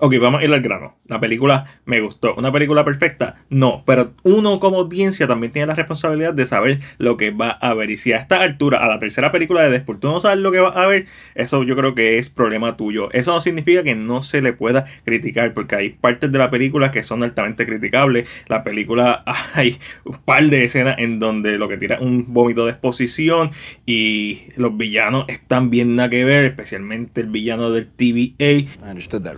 Ok, vamos a ir al grano. La película me gustó. ¿Una película perfecta? No, pero uno como audiencia también tiene la responsabilidad de saber lo que va a ver. Y si a esta altura, a la tercera película de Después, no sabes lo que va a haber, eso yo creo que es problema tuyo. Eso no significa que no se le pueda criticar, porque hay partes de la película que son altamente criticables. La película, hay un par de escenas en donde lo que tira un vómito de exposición y los villanos están bien nada que ver, especialmente el villano del TVA. I understood that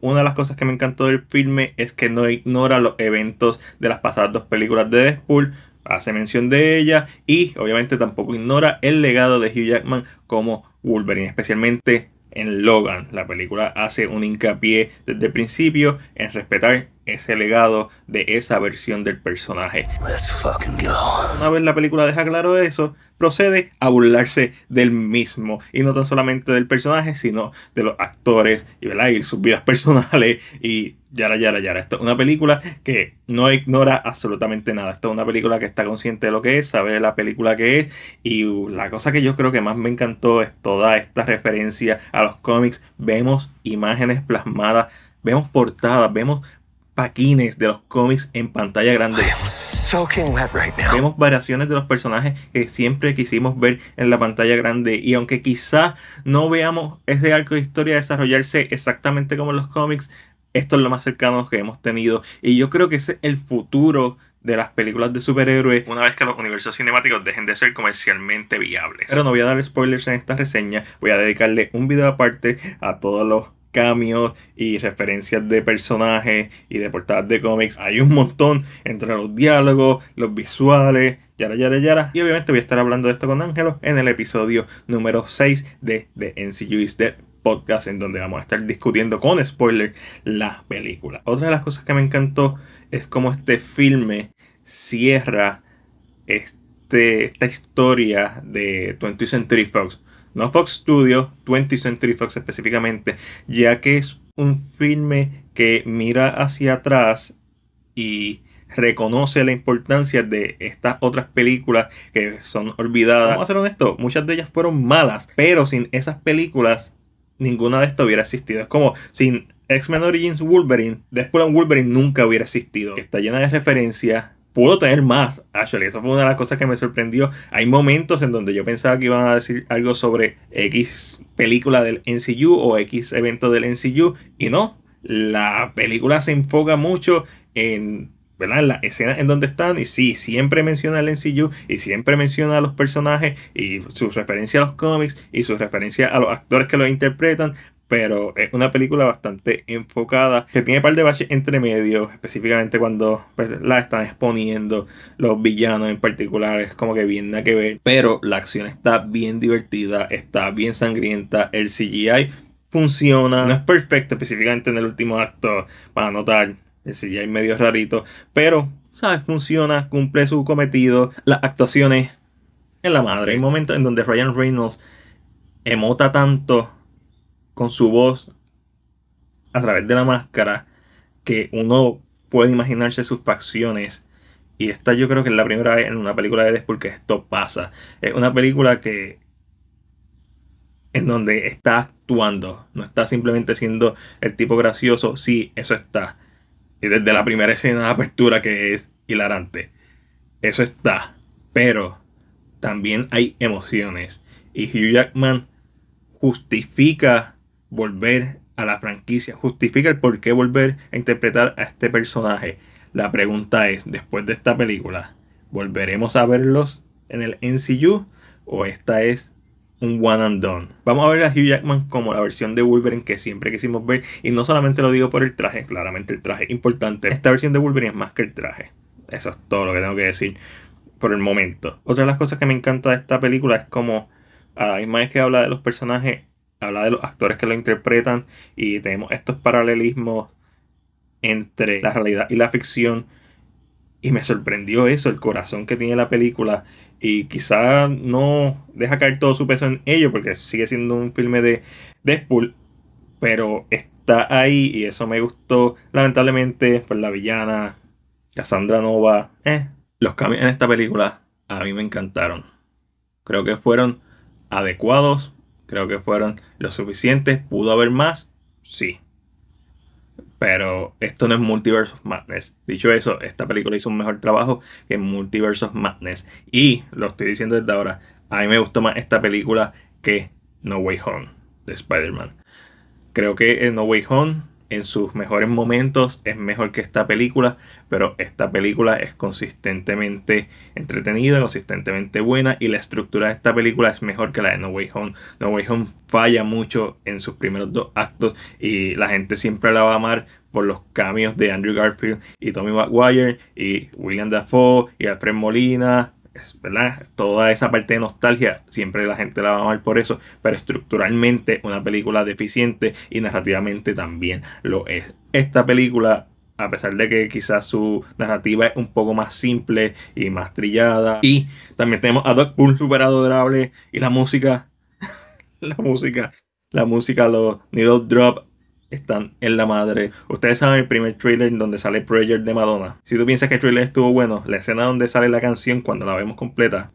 una de las cosas que me encantó del filme es que no ignora los eventos de las pasadas dos películas de Deadpool, hace mención de ella y obviamente tampoco ignora el legado de Hugh Jackman como Wolverine, especialmente en Logan. La película hace un hincapié desde el principio en respetar ese legado de esa versión del personaje. fucking Una vez la película deja claro eso, procede a burlarse del mismo. Y no tan solamente del personaje, sino de los actores y, y sus vidas personales y yara, yara, yara. Esta es una película que no ignora absolutamente nada. Esta es una película que está consciente de lo que es, sabe la película que es. Y la cosa que yo creo que más me encantó es toda esta referencia a los cómics. Vemos imágenes plasmadas vemos portadas, vemos paquines de los cómics en pantalla grande. Vemos variaciones de los personajes que siempre quisimos ver en la pantalla grande y aunque quizás no veamos ese arco de historia desarrollarse exactamente como en los cómics, esto es lo más cercano que hemos tenido y yo creo que es el futuro de las películas de superhéroes una vez que los universos cinemáticos dejen de ser comercialmente viables. Pero no voy a dar spoilers en esta reseña, voy a dedicarle un video aparte a todos los cambios y referencias de personajes y de portadas de cómics. Hay un montón entre los diálogos, los visuales, yara, yara, yara. Y obviamente voy a estar hablando de esto con Ángelo en el episodio número 6 de The NCU is Dead podcast en donde vamos a estar discutiendo con spoiler la película. Otra de las cosas que me encantó es cómo este filme cierra este, esta historia de 20th Century Fox no Fox Studios, 20th Century Fox específicamente, ya que es un filme que mira hacia atrás y reconoce la importancia de estas otras películas que son olvidadas. Vamos a ser honestos, muchas de ellas fueron malas, pero sin esas películas ninguna de estas hubiera existido. Es como sin X-Men Origins Wolverine, Deadpool and Wolverine nunca hubiera existido. Está llena de referencias, pudo tener más, actually. Eso fue una de las cosas que me sorprendió. Hay momentos en donde yo pensaba que iban a decir algo sobre X película del NCU o X evento del NCU, y no. La película se enfoca mucho en ¿verdad? En las escenas en donde están, y sí, siempre menciona el NCU, y siempre menciona a los personajes, y sus referencias a los cómics, y sus referencias a los actores que los interpretan, pero es una película bastante enfocada, que tiene un par de baches entre medio, específicamente cuando pues, la están exponiendo, los villanos en particular, es como que viene a que ver, pero la acción está bien divertida, está bien sangrienta, el CGI funciona, no es perfecto específicamente en el último acto, para notar, el CGI medio rarito, pero, ¿sabes? Funciona, cumple su cometido, las actuaciones en la madre, hay momentos en donde Ryan Reynolds emota tanto con su voz a través de la máscara que uno puede imaginarse sus facciones. Y esta yo creo que es la primera vez en una película de Deadpool que esto pasa. Es una película que en donde está actuando, no está simplemente siendo el tipo gracioso, sí, eso está. Y desde la primera escena de apertura que es hilarante. Eso está, pero también hay emociones y Hugh Jackman justifica volver a la franquicia? ¿Justifica el por qué volver a interpretar a este personaje? La pregunta es, después de esta película, ¿volveremos a verlos en el NCU o esta es un one and done. Vamos a ver a Hugh Jackman como la versión de Wolverine que siempre quisimos ver. Y no solamente lo digo por el traje, claramente el traje es importante. Esta versión de Wolverine es más que el traje. Eso es todo lo que tengo que decir por el momento. Otra de las cosas que me encanta de esta película es como a ah, la que habla de los personajes, habla de los actores que lo interpretan y tenemos estos paralelismos entre la realidad y la ficción. Y me sorprendió eso, el corazón que tiene la película. Y quizá no deja caer todo su peso en ello, porque sigue siendo un filme de Deadpool. Pero está ahí y eso me gustó. Lamentablemente, por pues, la villana, Cassandra Nova. Eh, los cambios en esta película a mí me encantaron. Creo que fueron adecuados Creo que fueron lo suficientes. ¿Pudo haber más? Sí. Pero esto no es Multiverse of Madness. Dicho eso, esta película hizo un mejor trabajo que Multiverse of Madness. Y lo estoy diciendo desde ahora. A mí me gustó más esta película que No Way Home de Spider-Man. Creo que en No Way Home en sus mejores momentos es mejor que esta película, pero esta película es consistentemente entretenida, consistentemente buena y la estructura de esta película es mejor que la de No Way Home. No Way Home falla mucho en sus primeros dos actos y la gente siempre la va a amar por los cambios de Andrew Garfield y Tommy Maguire y William Dafoe y Alfred Molina ¿verdad? Toda esa parte de nostalgia, siempre la gente la va a amar por eso, pero estructuralmente una película deficiente y narrativamente también lo es. Esta película, a pesar de que quizás su narrativa es un poco más simple y más trillada, y también tenemos a Doc Pool super adorable y la música, la música, la música, los needle drop están en la madre. Ustedes saben el primer trailer donde sale Prayer de Madonna. Si tú piensas que el trailer estuvo bueno, la escena donde sale la canción cuando la vemos completa.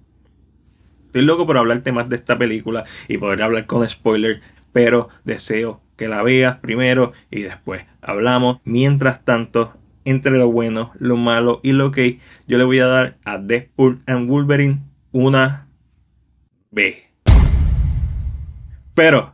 Estoy loco por hablarte más de esta película y poder hablar con spoilers. pero deseo que la veas primero y después hablamos. Mientras tanto, entre lo bueno, lo malo y lo que yo le voy a dar a Deadpool and Wolverine una B. Pero